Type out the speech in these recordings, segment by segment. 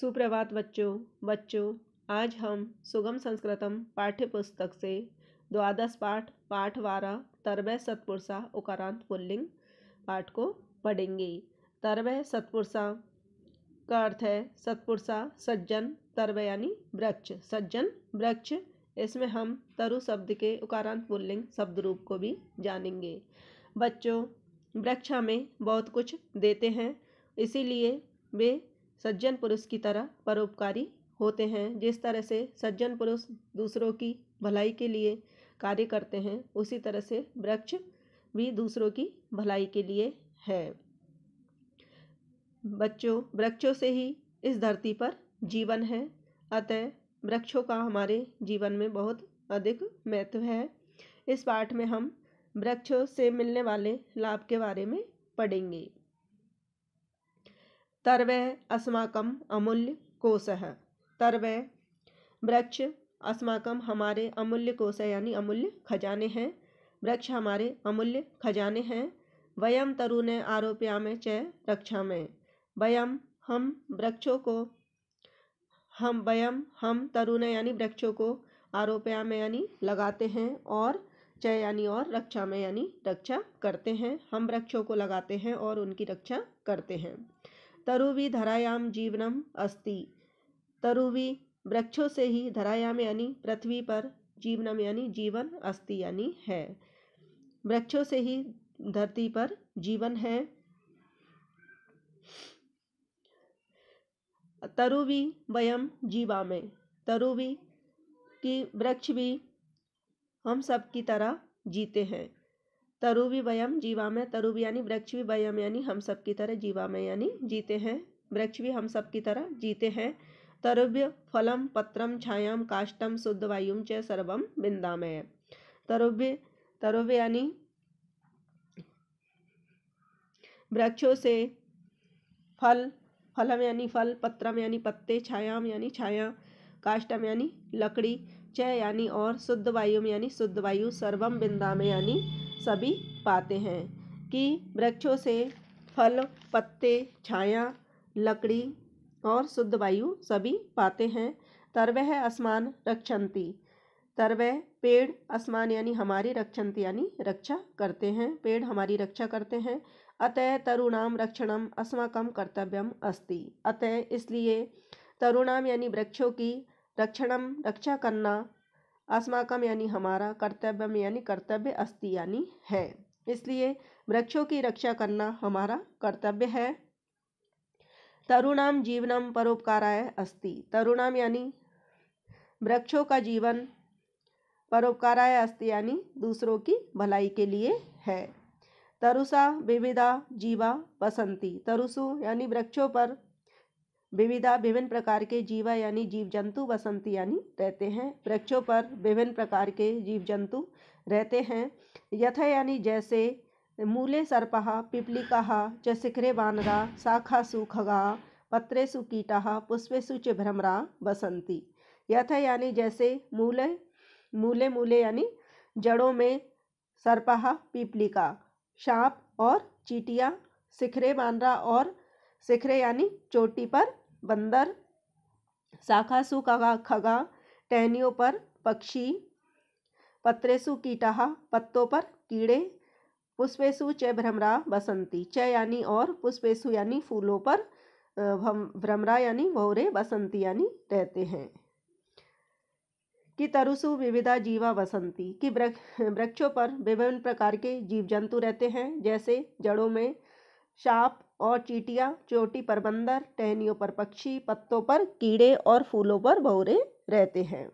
सुप्रभात बच्चों बच्चों आज हम सुगम संस्कृतम पाठ्य पुस्तक से द्वादश पाठ पाठ वारा तरबय सतपुरसा उकारांत पुल्लिंग पाठ को पढ़ेंगे तरबय सतपुरसा का अर्थ है सतपुरसा सज्जन तरबय यानी वृक्ष सज्जन वृक्ष इसमें हम तरु शब्द के उकारांत पुल्लिंग शब्द रूप को भी जानेंगे बच्चों वृक्ष हमें बहुत कुछ देते हैं इसीलिए वे सज्जन पुरुष की तरह परोपकारी होते हैं जिस तरह से सज्जन पुरुष दूसरों की भलाई के लिए कार्य करते हैं उसी तरह से वृक्ष भी दूसरों की भलाई के लिए है बच्चों वृक्षों से ही इस धरती पर जीवन है अतः वृक्षों का हमारे जीवन में बहुत अधिक महत्व है इस पाठ में हम वृक्षों से मिलने वाले लाभ के बारे में पढ़ेंगे तर्व अस्माकम अमूल्य है तर्व वृक्ष अस्माकम हमारे अमूल्य कोश यानी अमूल्य खजाने हैं वृक्ष हमारे अमूल्य खजाने हैं वयम तरुण आरोप्या में च रक्षा में वयम हम वृक्षों को हम वयम हम तरुण यानी वृक्षों को आरोप्या में यानी लगाते हैं और च यानी और रक्षा में यानी रक्षा करते हैं हम वृक्षों को लगाते हैं और उनकी रक्षा करते हैं तरुवी धरायाम जीवनम अस्ति तरुवी वृक्षों से ही धरायाम यानी पृथ्वी पर जीवनम यानी जीवन अस्ति यानी है वृक्षों से ही धरती पर जीवन है तरुवी वयम जीवा में तरुवी की वृक्ष भी हम सब की तरह जीते हैं भी वयम तरु भी यानी वृक्ष भी वयम यानी हम सब की तरह में यानी जीते हैं वृक्ष भी हम सब की तरह जीते हैं तरुभ्य फलम पत्रम छायाम काष्टम शुद्ध वायुम च सर्वम बिंदामय तरुभ्य तरुभ यानी वृक्षों से फल फलम यानी फल पत्रम यानी पत्ते छायाम यानी छाया काष्टम यानी लकड़ी च यानी और शुद्ध वायुम यानी शुद्ध वायु सर्वम बिंदामय यानी सभी पाते हैं कि वृक्षों से फल पत्ते छाया लकड़ी और शुद्ध वायु सभी पाते हैं तरवह आसमान रक्षंती तरवह पेड़ आसमान यानी हमारी रक्षंती यानी रक्षा करते हैं पेड़ हमारी रक्षा करते हैं अतः तरुणाम रक्षणम अस्माकम कर्तव्यम अस्ति अतः इसलिए तरुणाम यानी वृक्षों की रक्षणम रक्षा करना अस्माकम यानी हमारा कर्तव्यम यानी कर्तव्य अस्ति यानी है इसलिए वृक्षों की रक्षा करना हमारा कर्तव्य है तरुणाम जीवनम परोपकाराय अस्ति तरुणाम यानी वृक्षों का जीवन परोपकाराय अस्ति यानी दूसरों की भलाई के लिए है तरुषा विविधा जीवा बसंती तरुषु यानी वृक्षों पर विविधा विभिन्न प्रकार के जीवा यानी जीव जंतु बसंती यानी रहते हैं वृक्षों पर विभिन्न प्रकार के जीव जंतु रहते हैं यथा यानी जैसे मूले सर्पहा पिपलिकाहा च सिखरे बानरा शाखासु खगा पत्रेसु कीटाहा पुष्पेसु च भ्रमरा बसंती यथा यानी जैसे मूले मूले मूले यानी जड़ों में सर्पहा पिपलिका शाप और चीटियाँ सिखरे बानरा और सिखरे यानी चोटी पर बंदर शाखासु खगा खगा टहनियों पर पक्षी पत्रेसु कीटाहा पत्तों पर कीड़े पुष्पेशु च भ्रमरा बसंती च यानी और पुष्पेशु यानी फूलों पर भ्रमरा यानी भौरे बसंती यानी रहते हैं कि तरुसु विविधा जीवा बसंती कि वृक्षों पर विभिन्न प्रकार के जीव जंतु रहते हैं जैसे जड़ों में शाप और चीटियाँ चोटी पर बंदर टहनियों पर पक्षी पत्तों पर कीड़े और फूलों पर भौरे रहते हैं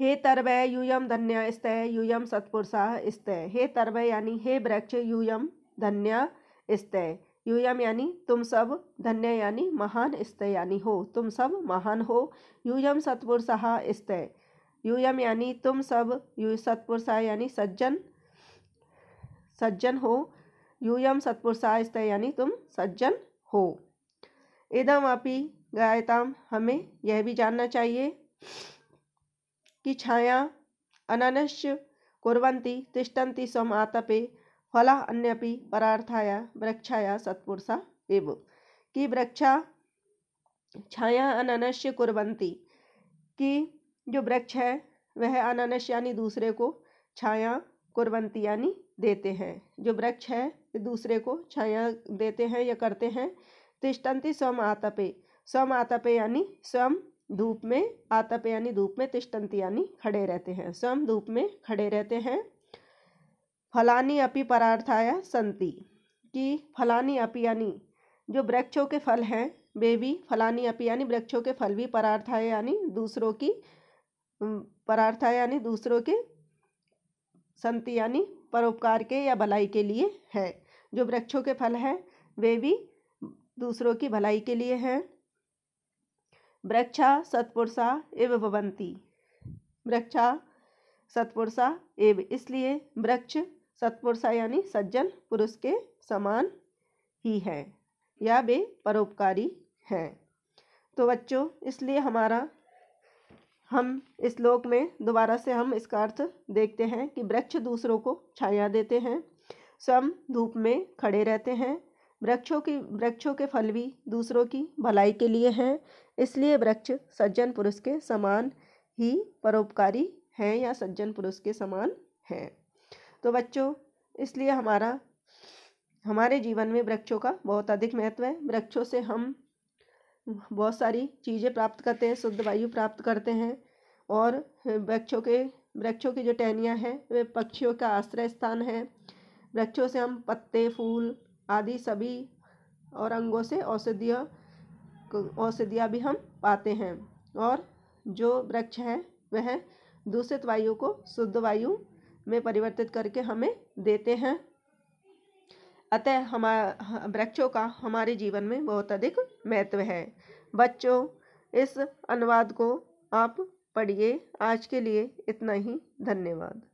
हे तरवय यूयम धन्य स्तय यूयम सत्पुरुषा स्तय हे तरवय यानी हे वृक्ष यूयम धन्य स्तय यूयम यानी तुम सब धन्य यानी महान स्तय यानी हो तुम सब महान हो यूयम सत्पुरुषाह स्तय यूयम यानी तुम सब यू सत्पुरुषा यानी सज्जन सज्जन हो यूयम सत्पुरुषास्त यानी तुम सज्जन हो इदम अपि गायताम हमें यह भी जानना चाहिए कि छाया अननश्च कुरंती तिष्ठन्ति स्वम आतपे फला अन्यपि परार्थाया वृक्षाया सत्पुरुषा एव कि वृक्षा छाया अननश्य कुरंती कि जो वृक्ष है वह अननश यानी दूसरे को छाया कुरवंती यानी देते हैं जो वृक्ष है दूसरे को छाया देते हैं या करते हैं तिष्टंती स्वम आतपे स्वम आतपे यानी स्वम धूप में आतपे यानी धूप में तिष्टंती यानी खड़े रहते हैं स्वयं धूप में खड़े रहते हैं फलानी अपि परार्थाया संति कि फलानी अपि यानी जो वृक्षों के फल हैं वे भी फलानी अपि यानी वृक्षों के फल भी परार्थाएँ यानी दूसरों की परार्थाएँ यानी दूसरों के संति यानी परोपकार के या भलाई के लिए है जो वृक्षों के फल हैं वे भी दूसरों की भलाई के लिए हैं वृक्षा सत्पुरुषा एव भवंती वृक्षा सत्पुरुषा एव इसलिए वृक्ष सत्पुरुषा यानी सज्जन पुरुष के समान ही है या वे परोपकारी हैं तो बच्चों इसलिए हमारा हम इस श्लोक में दोबारा से हम इसका अर्थ देखते हैं कि वृक्ष दूसरों को छाया देते हैं स्वयं धूप में खड़े रहते हैं वृक्षों की वृक्षों के फल भी दूसरों की भलाई के लिए हैं इसलिए वृक्ष सज्जन पुरुष के समान ही परोपकारी हैं या सज्जन पुरुष के समान हैं तो बच्चों इसलिए हमारा हमारे जीवन में वृक्षों का बहुत अधिक महत्व है वृक्षों से हम बहुत सारी चीज़ें प्राप्त करते हैं शुद्ध वायु प्राप्त करते हैं और वृक्षों के वृक्षों की जो टहनियाँ हैं वे पक्षियों का आश्रय स्थान है वृक्षों से हम पत्ते फूल आदि सभी और अंगों से औषधियों औषधियाँ भी हम पाते हैं और जो वृक्ष हैं वह दूषित वायु को शुद्ध वायु में परिवर्तित करके हमें देते हैं अतः हमारा वृक्षों का हमारे जीवन में बहुत अधिक महत्व है बच्चों इस अनुवाद को आप पढ़िए आज के लिए इतना ही धन्यवाद